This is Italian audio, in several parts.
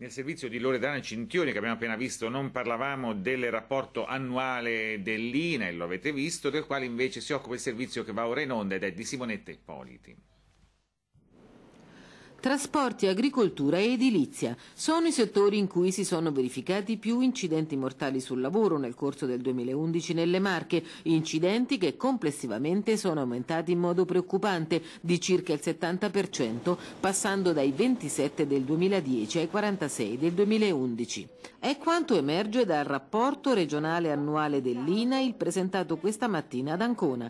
Nel servizio di Loredana Cintioni che abbiamo appena visto non parlavamo del rapporto annuale dell'INE, lo avete visto, del quale invece si occupa il servizio che va ora in onda ed è di Simonetta Ippoliti. Trasporti, agricoltura e edilizia sono i settori in cui si sono verificati più incidenti mortali sul lavoro nel corso del 2011 nelle Marche, incidenti che complessivamente sono aumentati in modo preoccupante di circa il 70%, passando dai 27 del 2010 ai 46 del 2011. È quanto emerge dal rapporto regionale annuale dell'INAIL presentato questa mattina ad Ancona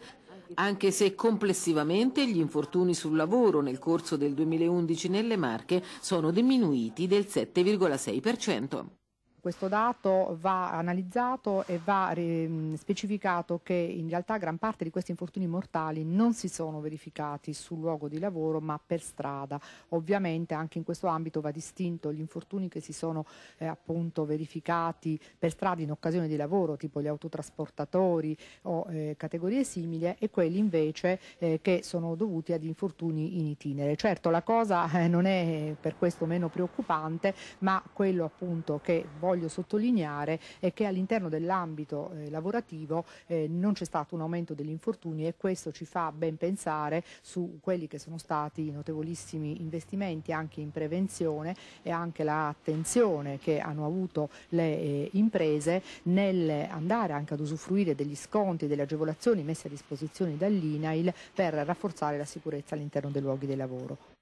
anche se complessivamente gli infortuni sul lavoro nel corso del 2011 nelle Marche sono diminuiti del 7,6%. Questo dato va analizzato e va mm, specificato che in realtà gran parte di questi infortuni mortali non si sono verificati sul luogo di lavoro ma per strada. Ovviamente anche in questo ambito va distinto gli infortuni che si sono eh, appunto verificati per strada in occasione di lavoro, tipo gli autotrasportatori o eh, categorie simili e quelli invece eh, che sono dovuti ad infortuni in itinere. Certo la cosa eh, non è per questo meno preoccupante, ma quello appunto che voglio sottolineare è che all'interno dell'ambito eh, lavorativo eh, non c'è stato un aumento degli infortuni e questo ci fa ben pensare su quelli che sono stati i notevolissimi investimenti anche in prevenzione e anche l'attenzione che hanno avuto le eh, imprese nell'andare anche ad usufruire degli sconti e delle agevolazioni messe a disposizione dall'INAIL per rafforzare la sicurezza all'interno dei luoghi di lavoro.